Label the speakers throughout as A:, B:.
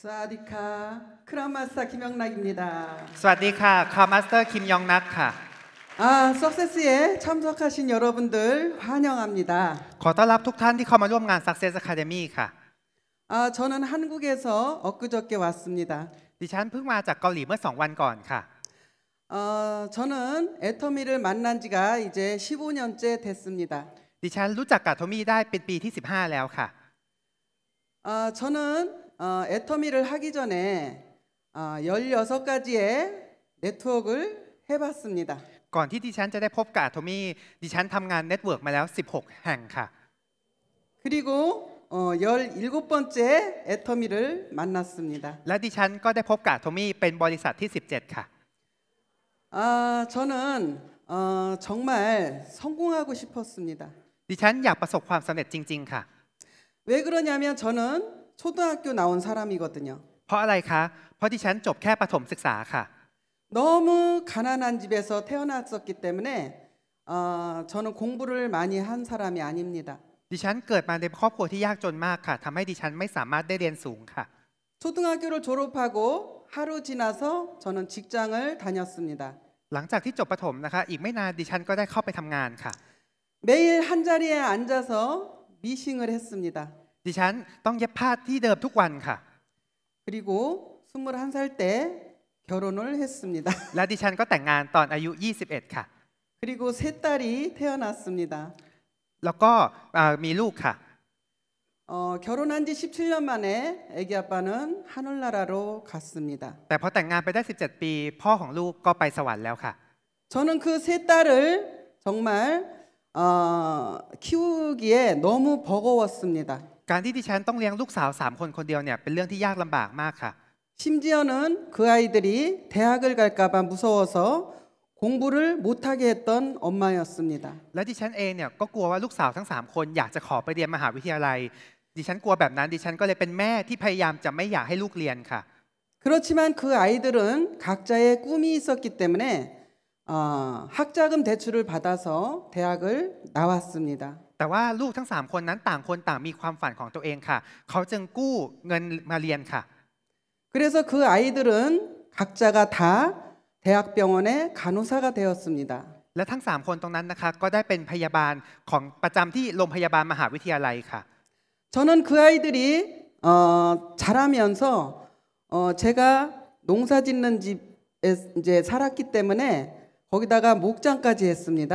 A: 사디카 크라마스터 김영락입니다.
B: 스와디카 카마스터
A: 김영락카. 아, 석세스에 참석하신 여러분들 환영합니다. ขอต้อนรับทุกท่านที่เข้ามาร่วมงาน Success Academy ค่ะ. 아, 저는 한국에서 엊그저께 왔습니다.
B: ดิฉันเพิ่งมาจากเกาหลีเมื่อ2วันก่อนค่ะ.
A: 어, 저는 애터미를 만난 지가 이제 15년째 됐습니다. ดิฉันรู้จักกับโทมี่ได้เป็นปีที่15แล้วค่ะ. 아, 저는 어, 애터미를 하기 전에 어, 16가지의 네트워크를 해봤습니다. ก่อนที่ดิฉันจะได้พบกับโทมี่ดิฉันทำงานเน็ตเวิร์กมาแล้ว16แห่งค่ะ 그리고 어, 17번째 애터미를 만났습니다. และดิฉันก็ได้พบกับโทมี่เป็นบริษัทที่17ค่ะ 아, 저는 어, 정말 성공하고 싶었습니다. ดิฉันอยากประสบความสำเร็จจริงๆค่ะ왜 그러냐면 저는 초등학교 나온 사람이거든요. เพราะอะไรคะเพราะที่ฉันจบแค่ประถมศึกษาค่ะ 너무 가난한 집에서 태어났었기 때문에 어, 저는 공부를 많이 한 사람이 아닙니다. ดิฉันเกิดมาในครอบครัวที่ยากจนมากค่ะทำให้ดิฉันไม่สามารถได้เรียนสูงค่ะ 초등학교를 졸업하고 하루 지나서 저는 직장을 다녔습니다. หลังจากที่จบประถมนะคะ อีกไม่นานดิฉันก็ได้เข้าไปทำงานค่ะ 매일 한 자리에 앉아서 미싱을 했습니다. ดิฉันต้องเย็บผ้าที่เดิมทุกวันค่ะ 그리고 21살 때 결혼을 했습니다. และดิฉันก็แต่งงานตอนอายุ21ค่ะ 그리고 세 딸이 태어났습니다. แล้วก็เอ่อมีลูกค่ะ 어, 결혼한 지 17년 만에 아기 아빠는 하늘나라로 갔습니다.
B: แต่พอแต่งงานไปได้ 17 ปี พ่อของลูกก็ไปสวรรค์แล้วค่ะ
A: 저는 그 세 딸을 정말 어, 키우기에 너무 버거웠습니다. การที่ดิฉันต้องเลี้ยงลูกสาวสามคนคนเดียวเนี่ยเป็นเรื่องที่ยากลำบากมากค่ะ심지어는그아이들이대학을갈까봐무서워서공부를못하게했던엄마였습니다และดิฉันเองเนี่ยก็กลัวว่าลูกสาวทั้งสาม
B: คนอยากจะขอไปเรียนมหาวิทยาลัยดิฉันกลัวแบบนั้นดิฉันก็เลยเป็นแม่ที่พยายามจะไม่อยากให้ลูกเรียนค่ะ
A: 그렇지만그아이들은각자의꿈이있었기때문에어학자금대출을받아서대학을나왔습니다แต่ว่า
B: ลูกทั้ง3คนนั้นต่างคนต่างมีความฝันของตัวเองค่ะเขาจึงกู้เงินมาเรียนค่ะ
A: 그래서그아이들은각자가다대학병원의간호사가되었습니다และทั้ง3คนตรงนั้นนะคะก็ได้เป็นพยาบาลของประจำที่โรง
B: พยาบาลมหาวิทยาลัยค่ะ
A: 저는그아이들이어자라면서어제가농사짓는집에이제살았기때문에거기다가목장까지했습니다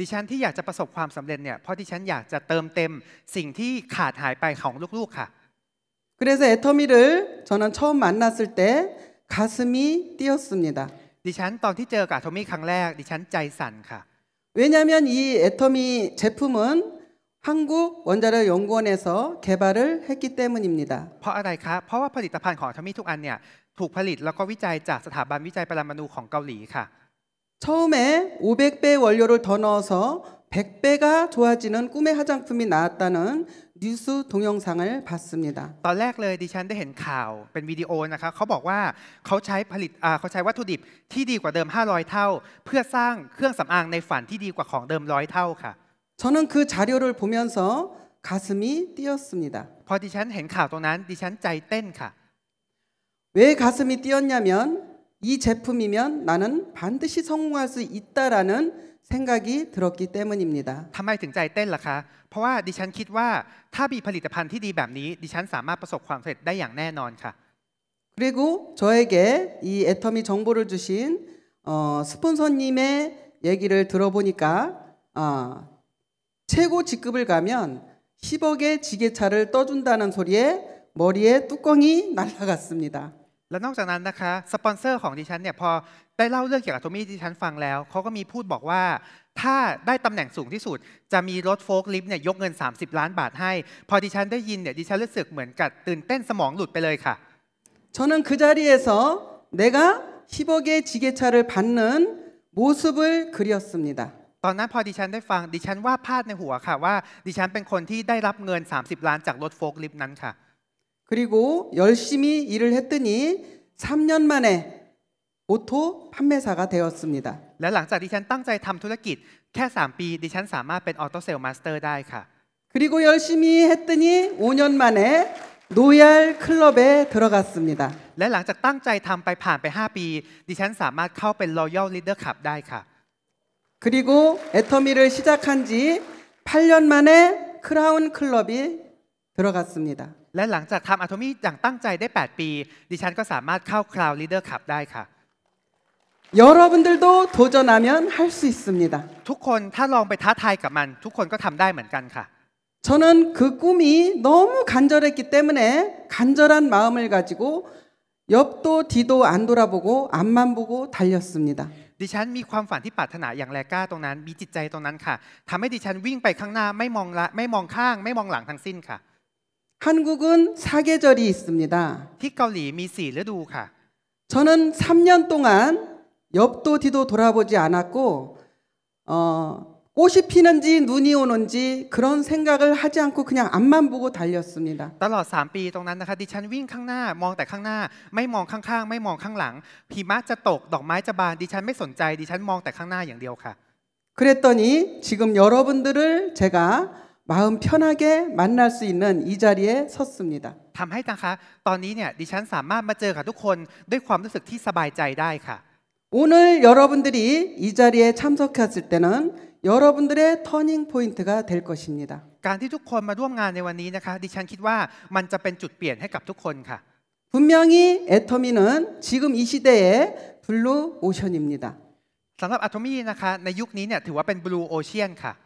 A: ดิฉันที่อยากจะประสบความสำเร็จเนี่ยเพราะดิฉันอยากจะเติมเต็มสิ่ง
B: ที่ขาดหาย
A: ไปของลูกๆค่ะ그래서애터미를저는처음만났을때가슴이뛰었습니다ดิฉันตอนที่เจอกับทอมี่ครั้งแรกดิฉันใจสั่นค่ะ왜냐면이애터미제품은한국원자력연구원에서개발을했기때문입니다เพราะอะไรคะเพราะว่าผลิตภัณฑ์ของทอมี่ทุกอันเนี่ย
B: ถูกผลิตแล้วก็วิจัยจากสถาบันวิจัยปรมาณูของเกาหลีค่ะ
A: 처음에 500배 원료를 더 넣어서 100배가 좋아지는 꿈의 화장품이 나왔다는 뉴스 동영상을 봤습니다.
B: ตอนแรกเลยดิฉันได้เห็นข่าวเป็นวิดีโอนะครับเขาบอกว่าเขาใช้ผลิตอ่าเขาใช้วัตถุดิบที่ดีกว่าเดิม500เท่าเพื่อสร้างเครื่องสำอางในฝันที่ดีกว่าของเดิมร้อยเท่าค่ะ
A: 저는 그 자료를 보면서 가슴이 뛰었습니다. พอดิฉันเห็นข่าวตรงนั้นดิฉันใจเต้นค่ะ왜 가슴이 뛰었냐면 이 제품이면 나는 반드시 성공할 수 있다라는 생각이 들었기 때문입니다. ทำไมถึงใจเต้นล่ะคะเพราะว่าดิฉันคิดว่าถ้ามีผลิตภัณฑ์ที่
B: ดี แบบ นี้ดิฉันสามารถ ประสบ ความสำเร็จได้อย่าง แน่นอน ค่ะ
A: 그리고 저에게 이 애터미 정보를 주신 어, 스폰서님의 얘기를 들어보니까 아, 최고 직급을 가면 10억의 지게차를 떠준다는 소리에 머리에 뚜껑이 날아갔습니다. และนอกจากนั้นนะคะสปอนเซอร์ของดิฉันเนี่ยพอได้เล่าเรื่องเกี่ยวกับโทมี่ดิฉันฟังแล้วเขาก็มีพูด
B: บอกว่าถ้าได้ตำแหน่งสูงที่สุดจะมีรถโฟล์คลิฟต์เนี่ยยกเงิน30ล้านบาทให้พอดิฉันได้ยินเนี่ยดิฉันรู้สึกเหมือนกับตื่นเต้นสมองหลุดไปเลยค่ะ
A: 저는그자리에서내가10억의지게차를받는모습을그렸습니다ตอนนั้นพอดิฉันได้ฟังดิฉันวาพลาดในหัวค่ะว่าดิฉันเป็นคนที่ได้รับเง
B: ิน30ล้านจากรถโฟล์คลิฟต์นั้นค่ะ
A: 그리고 열심히 일을 했더니 3년 만에 오토 판매사가 되었습니다.
B: และหลังจากดิฉันตั้งใจทำธุรกิจแค่3ปีดิฉันสามารถเป็นออโตเซลมาสเตอร์ได้ค่ะ
A: 그리고 열심히 했더니 5년 만에 노얄 클럽에 들어갔습니다.
B: และหลังจากตั้งใจทำไปผ่านไป5ปีดิฉันสามารถเข้าเป็น Royal Leader Cup ได้ค่ะ
A: 그리고 애터미를 시작한 지 8년 만에 크라운 클럽이 들어갔습니다.
B: และหลังจากทำอัตโทมี่อย่างตั้งใจได้8ปีดิฉันก็สามารถเข้าคลาวลีดเดอร์ขับได้ค่ะ
A: 여러분들도도전하면할수있습니다ทุกคนถ้าลองไปท้าทายกับมันทุกคนก็ทำได้เหมือนกันค่ะ저는그꿈이너무간절했기때문에간절한마음을가지고옆도뒤도안돌아보고앞만보고달렸습니다
B: ดิฉันมีความฝันที่ปรารถนาอย่างแรงกล้าตรงนั้นมีจิตใจตรงนั้นค่ะทำให้ดิฉันวิ่งไปข้างหน้าไม่มองละไม่มองข้างไม่มองหลังทั้งสิ้นค่ะ
A: 한국은 사계절이 있습니다. ที่เกาหลีมีสี่ฤดูค่ะ 저는 3년 동안 옆도 뒤도 돌아보지 않았고 어, 꽃이 피는지 눈이 오는지 그런 생각을 하지 않고 그냥 앞만 보고 달렸습니다.
B: ตลอด3ปีตรงนั้นนะคะดิฉันวิ่งข้างหน้ามองแต่ข้างหน้าไม่มองข้างๆไม่มองข้างหลังหิมะจะตกดอกไม้จะบานดิฉันไม่สนใจดิฉันมองแต่ข้างหน้าอย่างเดียวค่ะ
A: 그랬더니 지금 여러분들을 제가 마음 편하게 만날 수 있는 이 자리에 섰습니다. ทำให้นะคะตอนนี้เนี่ยดิฉันสามารถมาเจอกับทุกคนด้วยความรู้สึกที่สบายใจได้ค่ะ 오늘 여러분들이 이 자리에 참석했을 때는 여러분들의 터닝 포인트가 될 것입니다. การที่ทุกคนมาร่วมงานในวันนี้นะคะดิฉันคิดว่ามันจะเป็นจุดเปลี่ยนให้กับทุกคนค่ะ 분명히 애터미는 지금 이 시대의 블루 오션입니다. สำหรับอะตอมี่นะคะในยุคนี้เนี่ยถือว่าเป็นบลูโอเชียนค่ะ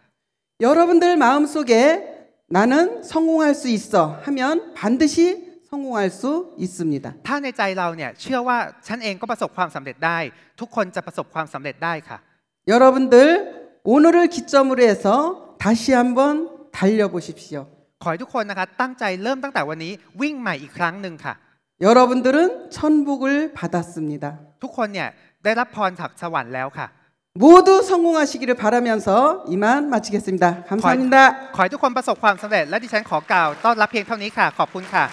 A: 여러분들 마음속에 나는 성공할 수 있어 하면 반드시 성공할 수 있습니다.
B: ถ้าในใจเราเนี่ยเชื่อว่าฉันเองก็ประสบความสำเร็จได้ทุกคนจะประสบความสำเร็จได้ค่ะ
A: 여러분들 오늘을 기점으로 해서 다시 한번 달려보십시오. ขอให้ทุกคนนะคะตั้งใจเริ่มตั้งแต่วันนี้วิ่งใหม่อีกครั้งหนึ่งค่ะ 여러분들은
B: 천복을
A: 받았습니다.
B: ทุกคนเนี่ยได้รับพรจากสวรรค์แล้วค่ะ
A: 모두 성공하시기를 바라면서 이만 마치겠습니다. 감사합니다.
B: ขอให้ทุกคนประสบความสำเร็จและดิฉันขอกล่าวต้อนรับเพียงเท่านี้ค่ะขอบคุณค่ะ